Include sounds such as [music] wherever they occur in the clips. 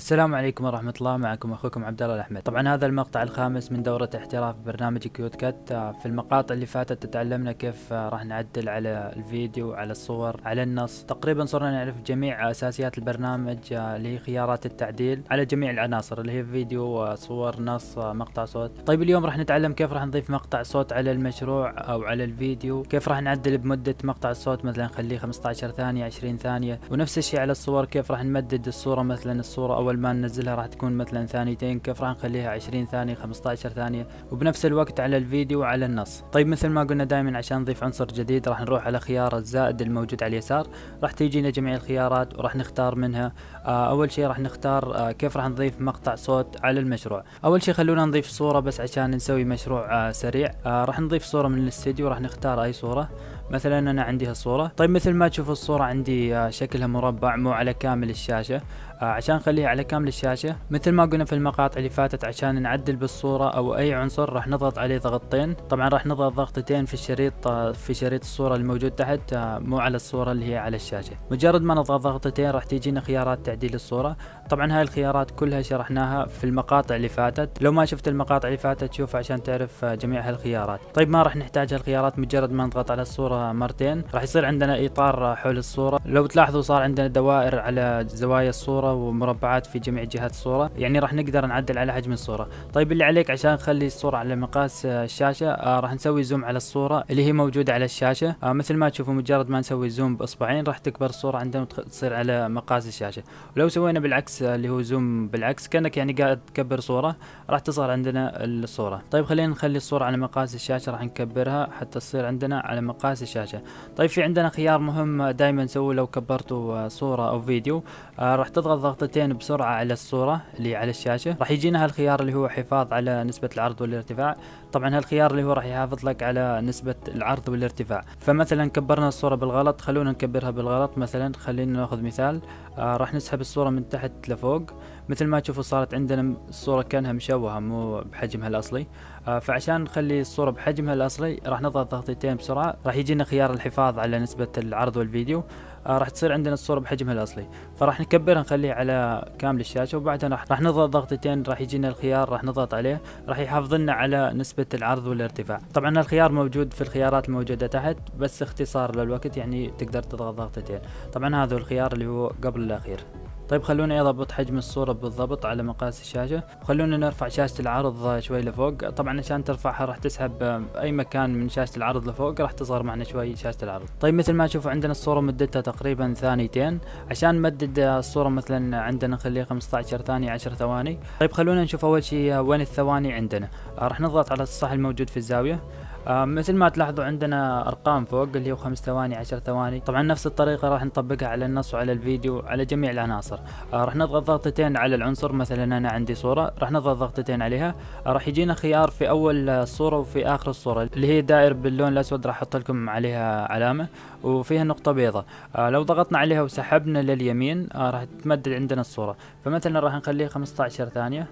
السلام عليكم ورحمة الله معكم أخوكم عبد الله الأحمد طبعا هذا المقطع الخامس من دورة احتراف برنامج كيوت كات آه، في المقاطع اللي فاتت تعلمنا كيف آه، راح نعدل على الفيديو على الصور على النص تقريبا صرنا نعرف جميع أساسيات البرنامج آه، اللي هي خيارات التعديل على جميع العناصر اللي هي فيديو صور نص مقطع صوت طيب اليوم راح نتعلم كيف راح نضيف مقطع صوت على المشروع أو على الفيديو كيف راح نعدل بمدة مقطع الصوت مثلا نخليه 15 ثانية 20 ثانية ونفس الشيء على الصور كيف راح نمدد الصورة مثلا الصورة أو اول ما ننزلها راح تكون مثلا ثانيتين كيف راح نخليها 20 ثانيه 15 ثانيه وبنفس الوقت على الفيديو وعلى النص طيب مثل ما قلنا دائما عشان نضيف عنصر جديد راح نروح على خيار الزائد الموجود على اليسار راح تيجينا جميع الخيارات وراح نختار منها آه، اول شيء راح نختار آه، كيف راح نضيف مقطع صوت على المشروع اول شيء خلونا نضيف صوره بس عشان نسوي مشروع آه، سريع راح نضيف صوره من الاستديو راح نختار اي صوره مثلا انا عندي هالصوره طيب مثل ما تشوف الصوره عندي آه، شكلها مربع مو على كامل الشاشه آه، عشان خليها على كامل الشاشه مثل ما قلنا في المقاطع اللي فاتت عشان نعدل بالصوره او اي عنصر راح نضغط عليه ضغطتين طبعا راح نضغط ضغطتين في الشريط آه، في شريط الصوره الموجود تحت مو على الصوره اللي هي على الشاشه مجرد ما نضغط ضغطتين راح تيجينا خيارات تعديل الصوره طبعا هاي الخيارات كلها شرحناها في المقاطع اللي فاتت لو ما شفت المقاطع اللي فاتت شوف عشان تعرف جميع هالخيارات طيب ما راح نحتاج هالخيارات مجرد ما نضغط على الصوره مرتين راح يصير عندنا اطار حول الصوره لو تلاحظوا صار عندنا دوائر على زوايا الصوره ومربعات في جميع جهات الصوره يعني راح نقدر نعدل على حجم الصوره طيب اللي عليك عشان نخلي الصوره على مقاس الشاشه آه، راح نسوي زوم على الصوره اللي هي موجوده على الشاشه آه، مثل ما تشوفوا مجرد ما نسوي زوم باصبعين راح تكبر الصوره عندنا وتصير على مقاس الشاشه ولو سوينا بالعكس آه، اللي هو زوم بالعكس كانك يعني قاعد تكبر صوره راح تصغر عندنا الصوره طيب خلينا نخلي الصوره على مقاس الشاشه راح نكبرها حتى تصير عندنا على مقاس الشاشة. الشاشه طيب في عندنا خيار مهم دائما نسويه لو كبرتوا صوره او فيديو آه، راح تضغط ضغطتين بسرعه على الصوره اللي على الشاشه راح يجينا هالخيار اللي هو حفاظ على نسبه العرض والارتفاع طبعا هالخيار اللي هو راح يحافظ لك على نسبه العرض والارتفاع فمثلا كبرنا الصوره بالغلط خلونا نكبرها بالغلط مثلا خلينا ناخذ مثال آه، راح نسحب الصوره من تحت لفوق مثل ما تشوفوا صارت عندنا الصورة كانها مشوهة مو بحجمها الأصلي آه، فعشان نخلي الصورة بحجمها الأصلي راح نضغط ضغطتين بسرعة راح يجينا خيار الحفاظ على نسبة العرض والفيديو آه، راح تصير عندنا الصورة بحجمها الأصلي فراح نكبرها نخليه على كامل الشاشة وبعدها راح, راح نضغط ضغطتين راح يجينا الخيار راح نضغط عليه راح يحافظ لنا على نسبة العرض والارتفاع طبعا الخيار موجود في الخيارات الموجودة تحت بس اختصار للوقت يعني تقدر تضغط ضغطتين طبعا هذا الخيار اللي هو قبل الأخير طيب خلوني يضبط حجم الصورة بالضبط على مقاس الشاشة وخلونا نرفع شاشة العرض شوي لفوق طبعا عشان ترفعها راح تسحب اي مكان من شاشة العرض لفوق راح تصغر معنا شوي شاشة العرض طيب مثل ما تشوفوا عندنا الصورة مدتها تقريبا ثانيتين عشان نمدد الصورة مثلا عندنا نخليها 15 ثانية 10 ثواني طيب خلونا نشوف اول شيء وين الثواني عندنا راح نضغط على الصح الموجود في الزاوية آه، مثل ما تلاحظوا عندنا ارقام فوق اللي هو خمس ثواني عشر ثواني طبعا نفس الطريقه راح نطبقها على النص وعلى الفيديو على جميع العناصر آه، راح نضغط ضغطتين على العنصر مثلا انا عندي صوره راح نضغط ضغطتين عليها آه، راح يجينا خيار في اول الصوره وفي اخر الصوره اللي هي دائر باللون الاسود راح احط لكم عليها علامه وفيها نقطه بيضاء لو ضغطنا عليها وسحبنا لليمين راح تمدد عندنا الصوره فمثلا راح نخليها 15 ثانيه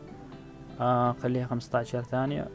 خليها 15 ثانيه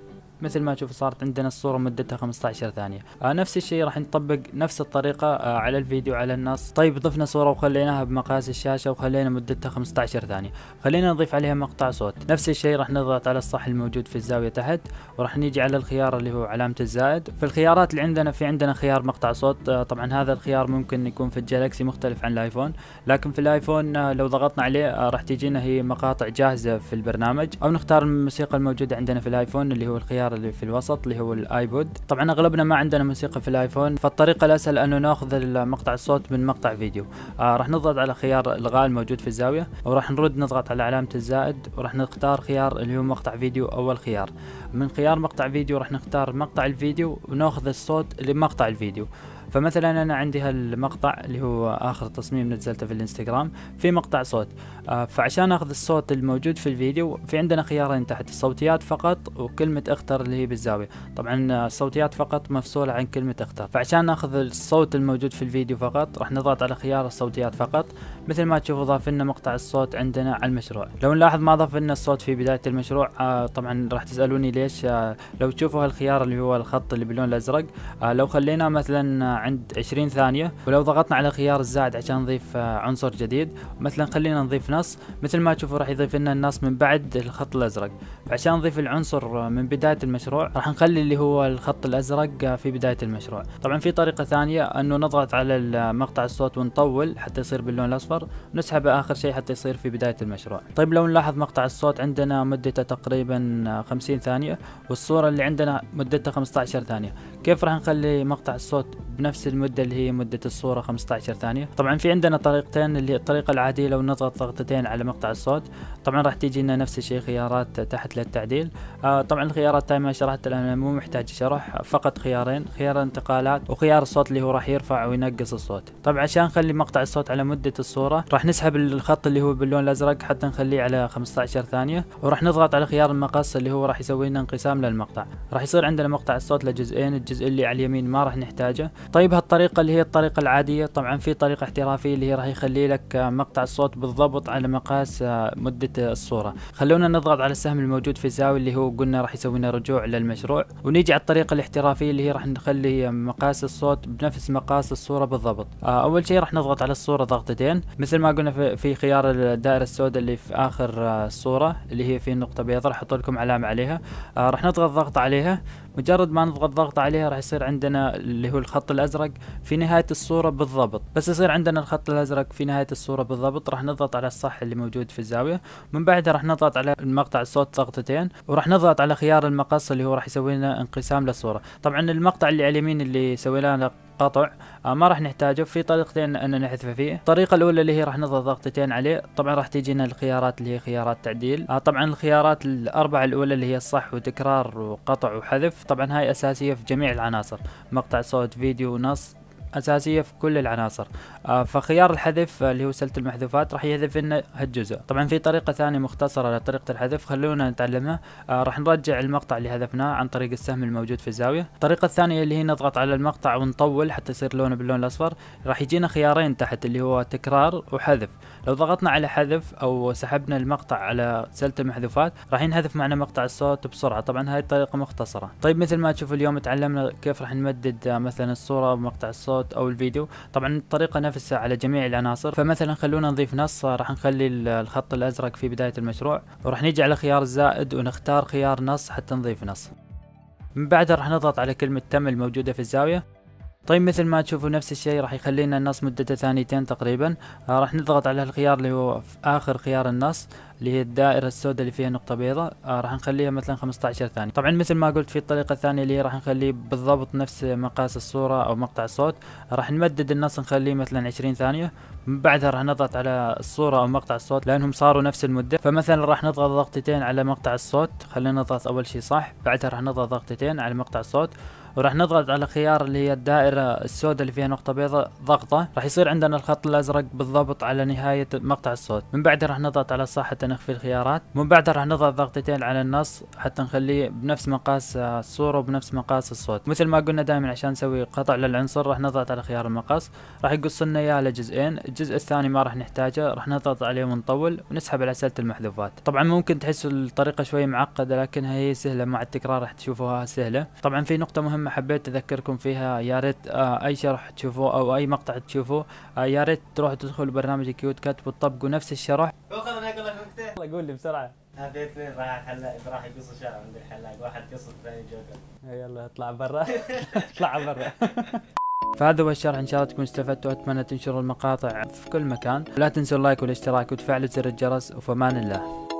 مثل ما تشوف صارت عندنا الصورة مدتها 15 ثانية آه، نفس الشيء راح نطبق نفس الطريقة آه، على الفيديو على النص طيب ضفنا صورة وخليناها بمقاس الشاشة وخلينا مدتها 15 ثانية خلينا نضيف عليها مقطع صوت نفس الشيء راح نضغط على الصح الموجود في الزاوية تحت وراح نيجي على الخيار اللي هو علامة الزائد في الخيارات اللي عندنا في عندنا خيار مقطع صوت آه، طبعا هذا الخيار ممكن يكون في الجالكسي مختلف عن الايفون لكن في الايفون لو ضغطنا عليه راح تجينا هي مقاطع جاهزة في البرنامج او نختار الموسيقى الموجودة عندنا في الايفون اللي هو الخيار الظاهر اللي في الوسط اللي هو الايبود طبعا اغلبنا ما عندنا موسيقى في الايفون فالطريقه الاسهل انه ناخذ المقطع الصوت من مقطع فيديو آه راح نضغط على خيار الغاء الموجود في الزاويه وراح نرد نضغط على علامه الزائد وراح نختار خيار اللي هو مقطع فيديو اول خيار من خيار مقطع فيديو راح نختار مقطع الفيديو وناخذ الصوت لمقطع الفيديو فمثلا انا عندي هالمقطع اللي هو اخر تصميم نزلته في الانستغرام في مقطع صوت آه، فعشان اخذ الصوت الموجود في الفيديو في عندنا خيارين تحت الصوتيات فقط وكلمة اختر اللي هي بالزاوية طبعا الصوتيات آه، فقط مفصولة عن كلمة اختر فعشان ناخذ الصوت الموجود في الفيديو فقط راح نضغط على خيار الصوتيات فقط مثل ما تشوفوا ضاف لنا مقطع الصوت عندنا على المشروع لو نلاحظ ما ضاف لنا الصوت في بداية المشروع آه طبعا راح تسألوني ليش آه لو تشوفوا هالخيار اللي هو الخط اللي باللون الازرق آه لو خلينا مثلا آه، عند 20 ثانية ولو ضغطنا على خيار الزائد عشان نضيف آه، عنصر جديد مثلا خلينا نضيف نص مثل ما تشوفوا راح يضيف لنا النص من بعد الخط الأزرق فعشان نضيف العنصر آه، من بداية المشروع راح نخلي اللي هو الخط الأزرق آه، في بداية المشروع طبعا في طريقة ثانية أنه نضغط على مقطع الصوت ونطول حتى يصير باللون الأصفر ونسحبه آخر شيء حتى يصير في بداية المشروع طيب لو نلاحظ مقطع الصوت عندنا مدته تقريبا 50 ثانية والصورة اللي عندنا مدتها 15 ثانية كيف راح نخلي مقطع الصوت بنفس نفس المدة اللي هي مدة الصورة 15 ثانية طبعا في عندنا طريقتين اللي الطريقة العادية لو نضغط ضغطتين على مقطع الصوت طبعا راح تيجي لنا نفس الشيء خيارات تحت للتعديل آه طبعا الخيارات زي ما شرحت لنا مو محتاج شرح فقط خيارين خيار انتقالات وخيار الصوت اللي هو راح يرفع وينقص الصوت طبعا عشان نخلي مقطع الصوت على مدة الصورة راح نسحب الخط اللي هو باللون الازرق حتى نخليه على 15 ثانية وراح نضغط على خيار المقص اللي هو راح يسوي لنا انقسام للمقطع راح يصير عندنا مقطع الصوت لجزئين الجزء اللي على اليمين ما راح نحتاجه طيب طيب هالطريقة اللي هي الطريقة العادية طبعا في طريقة احترافية اللي هي راح يخلي لك آه، مقطع الصوت بالضبط على مقاس آه، مدة آه، الصورة خلونا نضغط على السهم الموجود في الزاوية اللي هو قلنا راح يسوي لنا رجوع للمشروع ونيجي على الطريقة الاحترافية اللي هي راح نخلي مقاس الصوت بنفس مقاس الصورة بالضبط اول شيء راح نضغط على الصورة ضغطتين مثل ما قلنا في خيار الدائرة السوداء اللي في اخر الصورة اللي هي في نقطة بيضاء راح احط لكم علامة عليها راح نضغط ضغط عليها مجرد ما نضغط ضغط عليها راح يصير عندنا اللي هو الخط الازرق الازرق في نهايه الصوره بالضبط بس يصير عندنا الخط الازرق في نهايه الصوره بالضبط راح نضغط على الصح اللي موجود في الزاويه من بعدها راح نضغط على المقطع الصوت ضغطتين وراح نضغط على خيار المقص اللي هو راح يسوي لنا انقسام للصوره طبعا المقطع اللي على اليمين اللي سويناه قطع آه، ما راح نحتاجه في طريقتين ان نحذفه فيه الطريقه الاولى اللي هي راح نضغط ضغطتين عليه طبعا راح تجينا الخيارات اللي هي خيارات تعديل آه، طبعا الخيارات الاربعه الاولى اللي هي الصح وتكرار وقطع وحذف طبعا هاي اساسيه في جميع العناصر مقطع صوت فيديو نص اساسيه في كل العناصر آه، فخيار الحذف آه، اللي هو سله المحذوفات راح يحذف لنا هالجزء طبعا في طريقه ثانيه مختصره لطريقه الحذف خلونا نتعلمها آه، راح نرجع المقطع اللي حذفناه عن طريق السهم الموجود في الزاويه الطريقه الثانيه اللي هي نضغط على المقطع ونطول حتى يصير لونه باللون الاصفر راح يجينا خيارين تحت اللي هو تكرار وحذف لو ضغطنا على حذف او سحبنا المقطع على سله المحذوفات راح ينحذف معنا مقطع الصوت بسرعه طبعا هاي الطريقه مختصره طيب مثل ما تشوفوا اليوم تعلمنا كيف راح نمدد مثلا الصوره ومقطع الصوت الصوت او الفيديو طبعا الطريقه نفسها على جميع العناصر فمثلا خلونا نضيف نص راح نخلي الخط الازرق في بدايه المشروع وراح نيجي على خيار الزائد ونختار خيار نص حتى نضيف نص من بعدها راح نضغط على كلمة تم الموجودة في الزاوية طيب مثل ما تشوفوا نفس الشيء راح يخلينا النص مدته ثانيتين تقريبا آه، راح نضغط على الخيار اللي هو في اخر خيار النص اللي هي الدائرة السوداء اللي فيها نقطة بيضاء آه، راح نخليها مثلا 15 ثانية طبعا مثل ما قلت في الطريقة الثانية اللي هي راح نخليه بالضبط نفس مقاس الصورة او مقطع الصوت راح نمدد النص نخليه مثلا 20 ثانية من بعدها راح نضغط على الصورة او مقطع الصوت لانهم صاروا نفس المدة فمثلا راح نضغط ضغطتين على مقطع الصوت خلينا نضغط اول شيء صح بعدها راح نضغط ضغطتين على مقطع الصوت وراح نضغط على خيار اللي هي الدائرة السوداء اللي فيها نقطة بيضاء ضغطة راح يصير عندنا الخط الأزرق بالضبط على نهاية مقطع الصوت من بعدها راح نضغط على صح حتى نخفي الخيارات من بعدها راح نضغط ضغطتين على النص حتى نخليه بنفس مقاس الصورة وبنفس مقاس الصوت مثل ما قلنا دائما عشان نسوي قطع للعنصر راح نضغط على خيار المقص راح يقص لنا اياه لجزئين الجزء الثاني ما راح نحتاجه راح نضغط عليه ونطول ونسحب على سلة المحذوفات طبعا ممكن تحسوا الطريقة شوي معقدة لكنها هي سهلة مع التكرار راح تشوفوها سهلة طبعا في نقطة مهمة مهمة حبيت أذكركم فيها يا ريت آه، أي شرح تشوفوه أو أي مقطع تشوفوه آه، يا ريت تروحوا تدخلوا برنامج كيوت كات وتطبقوا نفس الشرح. خذ أنا أقول لك نكتة. قول لي بسرعة. هذه اثنين راح حلاق راح يقص الشعر عند الحلاق واحد قص الثاني جوكر. إيه، يلا اطلع برا [laughs] اطلع برا. [laughs] فهذا هو الشرح ان شاء الله تكونوا استفدتوا واتمنى تنشروا المقاطع في كل مكان ولا تنسوا اللايك والاشتراك وتفعلوا زر الجرس وفمان الله